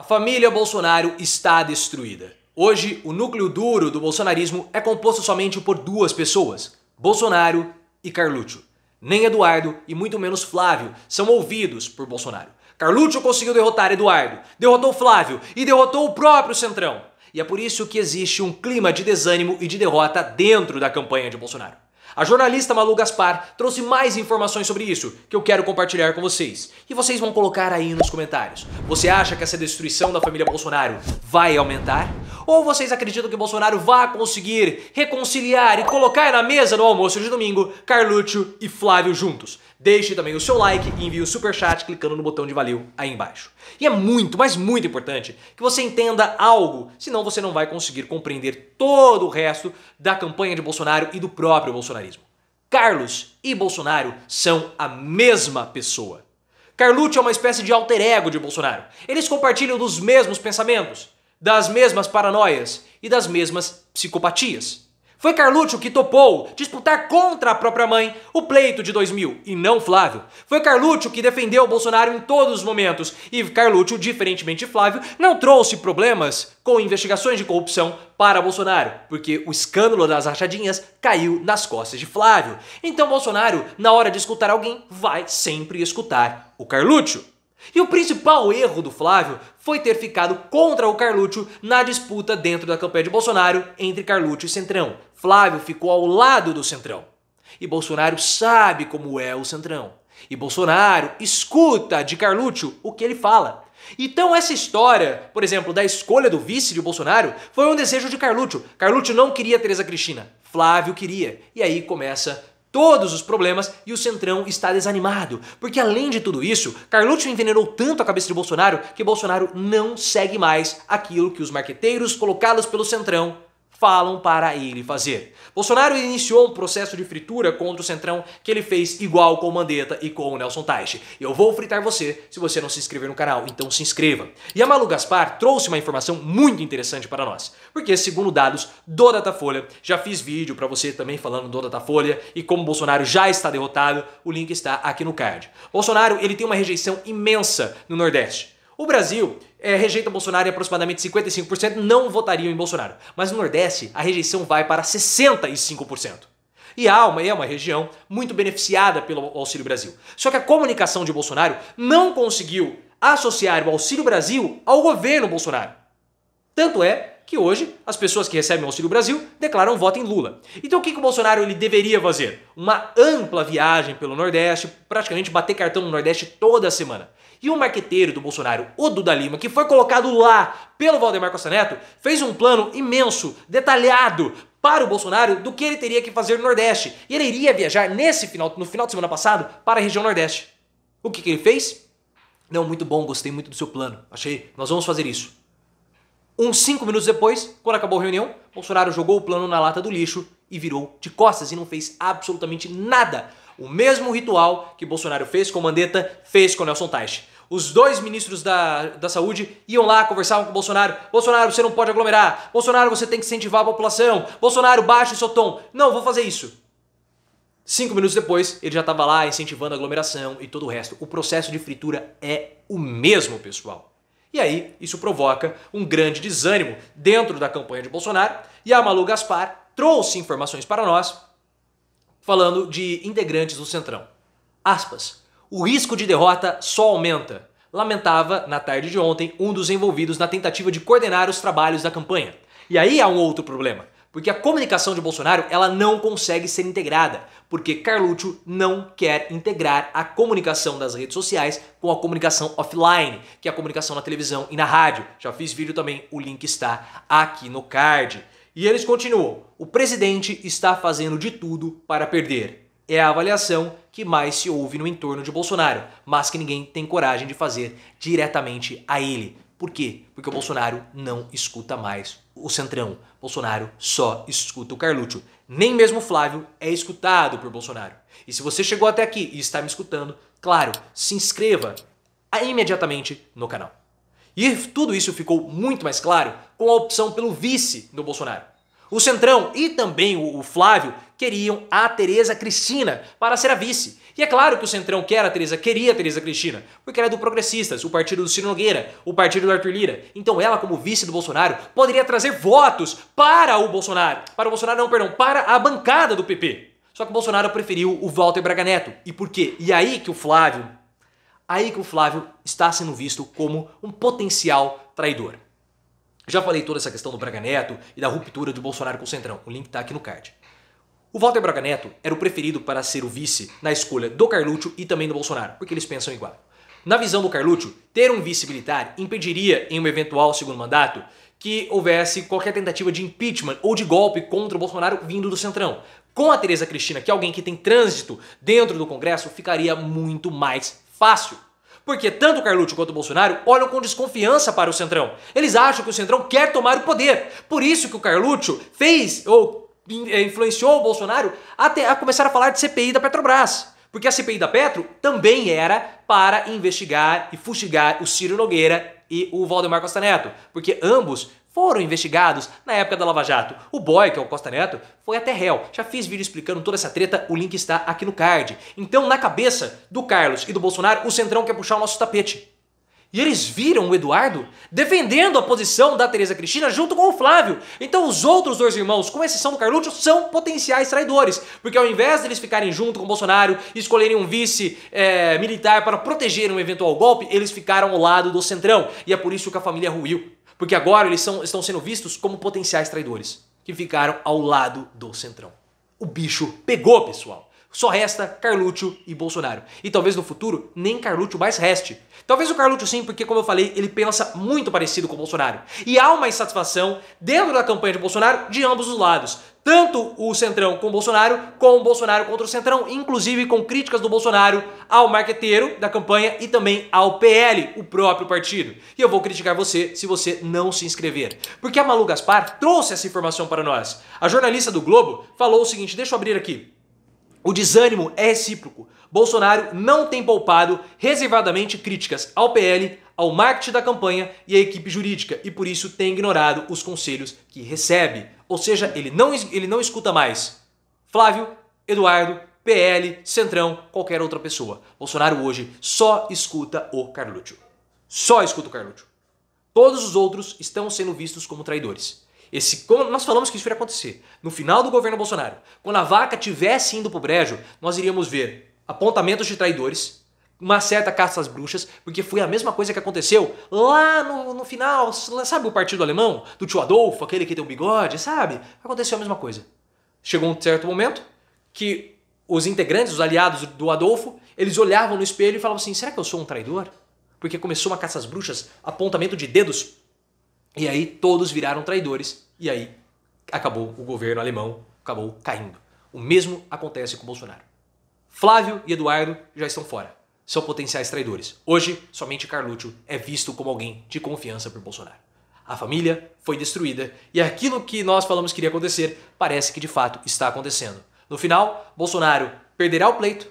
A família Bolsonaro está destruída. Hoje, o núcleo duro do bolsonarismo é composto somente por duas pessoas: Bolsonaro e Carluccio. Nem Eduardo e muito menos Flávio são ouvidos por Bolsonaro. Carluccio conseguiu derrotar Eduardo, derrotou Flávio e derrotou o próprio Centrão. E é por isso que existe um clima de desânimo e de derrota dentro da campanha de Bolsonaro. A jornalista Malu Gaspar trouxe mais informações sobre isso que eu quero compartilhar com vocês. E vocês vão colocar aí nos comentários. Você acha que essa destruição da família Bolsonaro vai aumentar? Ou vocês acreditam que Bolsonaro vá conseguir reconciliar e colocar na mesa no almoço de domingo Carluccio e Flávio juntos? Deixe também o seu like e envie o super chat clicando no botão de valeu aí embaixo. E é muito, mas muito importante que você entenda algo, senão você não vai conseguir compreender todo o resto da campanha de Bolsonaro e do próprio bolsonarismo. Carlos e Bolsonaro são a mesma pessoa. Carlucci é uma espécie de alter ego de Bolsonaro. Eles compartilham dos mesmos pensamentos das mesmas paranoias e das mesmas psicopatias. Foi Carluccio que topou disputar contra a própria mãe o pleito de 2000 e não Flávio. Foi Carluccio que defendeu o Bolsonaro em todos os momentos e Carluccio, diferentemente de Flávio, não trouxe problemas com investigações de corrupção para Bolsonaro, porque o escândalo das rachadinhas caiu nas costas de Flávio. Então Bolsonaro, na hora de escutar alguém, vai sempre escutar o Carluccio. E o principal erro do Flávio foi ter ficado contra o Carluccio na disputa dentro da campanha de Bolsonaro entre Carluccio e Centrão. Flávio ficou ao lado do Centrão. E Bolsonaro sabe como é o Centrão. E Bolsonaro escuta de Carluccio o que ele fala. Então essa história, por exemplo, da escolha do vice de Bolsonaro, foi um desejo de Carluccio. Carluccio não queria Teresa Cristina, Flávio queria. E aí começa todos os problemas e o Centrão está desanimado. Porque além de tudo isso, Carluxo envenenou tanto a cabeça de Bolsonaro que Bolsonaro não segue mais aquilo que os marqueteiros colocados pelo Centrão falam para ele fazer. Bolsonaro iniciou um processo de fritura contra o Centrão que ele fez igual com o Mandetta e com o Nelson Teich. Eu vou fritar você se você não se inscrever no canal, então se inscreva. E a Malu Gaspar trouxe uma informação muito interessante para nós, porque segundo dados do Datafolha, já fiz vídeo para você também falando do Datafolha e como Bolsonaro já está derrotado, o link está aqui no card. Bolsonaro, ele tem uma rejeição imensa no Nordeste. O Brasil é, rejeita Bolsonaro e aproximadamente 55% não votariam em Bolsonaro. Mas no Nordeste, a rejeição vai para 65%. E a Alma é uma região muito beneficiada pelo Auxílio Brasil. Só que a comunicação de Bolsonaro não conseguiu associar o Auxílio Brasil ao governo Bolsonaro. Tanto é que hoje as pessoas que recebem o Auxílio Brasil declaram voto em Lula. Então o que, que o Bolsonaro ele deveria fazer? Uma ampla viagem pelo Nordeste, praticamente bater cartão no Nordeste toda semana. E o marqueteiro do Bolsonaro, o Duda Lima, que foi colocado lá pelo Valdemar Costa Neto, fez um plano imenso, detalhado, para o Bolsonaro do que ele teria que fazer no Nordeste. E ele iria viajar nesse final, no final de semana passado para a região Nordeste. O que, que ele fez? Não, muito bom, gostei muito do seu plano. Achei, nós vamos fazer isso. Uns cinco minutos depois, quando acabou a reunião, Bolsonaro jogou o plano na lata do lixo e virou de costas e não fez absolutamente nada o mesmo ritual que Bolsonaro fez com Mandetta, fez com Nelson Teich. Os dois ministros da, da saúde iam lá, conversavam com Bolsonaro. Bolsonaro, você não pode aglomerar. Bolsonaro, você tem que incentivar a população. Bolsonaro, baixe o seu tom. Não, vou fazer isso. Cinco minutos depois, ele já estava lá incentivando a aglomeração e todo o resto. O processo de fritura é o mesmo, pessoal. E aí, isso provoca um grande desânimo dentro da campanha de Bolsonaro. E a Malu Gaspar trouxe informações para nós falando de integrantes do Centrão. Aspas. O risco de derrota só aumenta, lamentava, na tarde de ontem, um dos envolvidos na tentativa de coordenar os trabalhos da campanha. E aí há um outro problema, porque a comunicação de Bolsonaro ela não consegue ser integrada, porque Carluccio não quer integrar a comunicação das redes sociais com a comunicação offline, que é a comunicação na televisão e na rádio. Já fiz vídeo também, o link está aqui no card. E eles continuam: o presidente está fazendo de tudo para perder. É a avaliação que mais se ouve no entorno de Bolsonaro, mas que ninguém tem coragem de fazer diretamente a ele. Por quê? Porque o Bolsonaro não escuta mais o Centrão. Bolsonaro só escuta o Carluccio. Nem mesmo o Flávio é escutado por Bolsonaro. E se você chegou até aqui e está me escutando, claro, se inscreva imediatamente no canal. E tudo isso ficou muito mais claro com a opção pelo vice do Bolsonaro. O Centrão e também o Flávio queriam a Tereza Cristina para ser a vice. E é claro que o Centrão quer a Tereza, queria a Tereza Cristina, porque ela é do Progressistas, o partido do Ciro Nogueira, o partido do Arthur Lira. Então ela, como vice do Bolsonaro, poderia trazer votos para o Bolsonaro. Para o Bolsonaro não, perdão, para a bancada do PP. Só que o Bolsonaro preferiu o Walter Braga Neto. E por quê? E aí que o Flávio, aí que o Flávio está sendo visto como um potencial traidor. Já falei toda essa questão do Braga Neto e da ruptura de Bolsonaro com o Centrão. O link está aqui no card. O Walter Braga Neto era o preferido para ser o vice na escolha do Carluccio e também do Bolsonaro, porque eles pensam igual. Na visão do Carluccio, ter um vice militar impediria, em um eventual segundo mandato, que houvesse qualquer tentativa de impeachment ou de golpe contra o Bolsonaro vindo do Centrão. Com a Tereza Cristina, que é alguém que tem trânsito dentro do Congresso, ficaria muito mais fácil. Porque tanto Carluxo quanto Bolsonaro olham com desconfiança para o Centrão. Eles acham que o Centrão quer tomar o poder. Por isso que o Carluxo fez ou eh, influenciou o Bolsonaro até a começar a falar de CPI da Petrobras. Porque a CPI da Petro também era para investigar e fustigar o Ciro Nogueira e o Valdemar Costa Neto, porque ambos foram investigados na época da Lava Jato. O boy, que é o Costa Neto, foi até réu. Já fiz vídeo explicando toda essa treta, o link está aqui no card. Então, na cabeça do Carlos e do Bolsonaro, o Centrão quer puxar o nosso tapete. E eles viram o Eduardo defendendo a posição da Teresa Cristina junto com o Flávio. Então os outros dois irmãos, com exceção do Carluccio, são potenciais traidores. Porque ao invés deles ficarem junto com o Bolsonaro e escolherem um vice é, militar para proteger um eventual golpe, eles ficaram ao lado do Centrão. E é por isso que a família ruiu. Porque agora eles são, estão sendo vistos como potenciais traidores. Que ficaram ao lado do Centrão. O bicho pegou, pessoal. Só resta Carluxo e Bolsonaro. E talvez no futuro nem Carluxo mais reste. Talvez o Carluxo sim, porque como eu falei, ele pensa muito parecido com o Bolsonaro. E há uma insatisfação dentro da campanha de Bolsonaro de ambos os lados. Tanto o Centrão com o Bolsonaro, com o Bolsonaro contra o Centrão, inclusive com críticas do Bolsonaro ao marqueteiro da campanha e também ao PL, o próprio partido. E eu vou criticar você se você não se inscrever. Porque a Malu Gaspar trouxe essa informação para nós. A jornalista do Globo falou o seguinte, deixa eu abrir aqui. O desânimo é recíproco. Bolsonaro não tem poupado reservadamente críticas ao PL, ao marketing da campanha e à equipe jurídica e por isso tem ignorado os conselhos que recebe. Ou seja, ele não, ele não escuta mais Flávio, Eduardo, PL, Centrão, qualquer outra pessoa. Bolsonaro hoje só escuta o Carluccio. Só escuta o Carluccio. Todos os outros estão sendo vistos como traidores. Esse, nós falamos que isso iria acontecer. No final do governo Bolsonaro, quando a vaca tivesse indo pro brejo, nós iríamos ver apontamentos de traidores, uma certa caça às bruxas, porque foi a mesma coisa que aconteceu lá no, no final, sabe o partido alemão? Do tio Adolfo, aquele que tem o um bigode, sabe? Aconteceu a mesma coisa. Chegou um certo momento que os integrantes, os aliados do Adolfo, eles olhavam no espelho e falavam assim: será que eu sou um traidor? Porque começou uma caça às bruxas, apontamento de dedos e aí todos viraram traidores e aí acabou o governo alemão, acabou caindo. O mesmo acontece com Bolsonaro. Flávio e Eduardo já estão fora. São potenciais traidores. Hoje, somente Carlúcio é visto como alguém de confiança por Bolsonaro. A família foi destruída e aquilo que nós falamos que iria acontecer parece que de fato está acontecendo. No final, Bolsonaro perderá o pleito,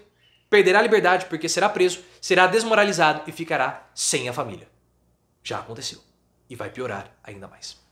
perderá a liberdade porque será preso, será desmoralizado e ficará sem a família. Já aconteceu e vai piorar ainda mais.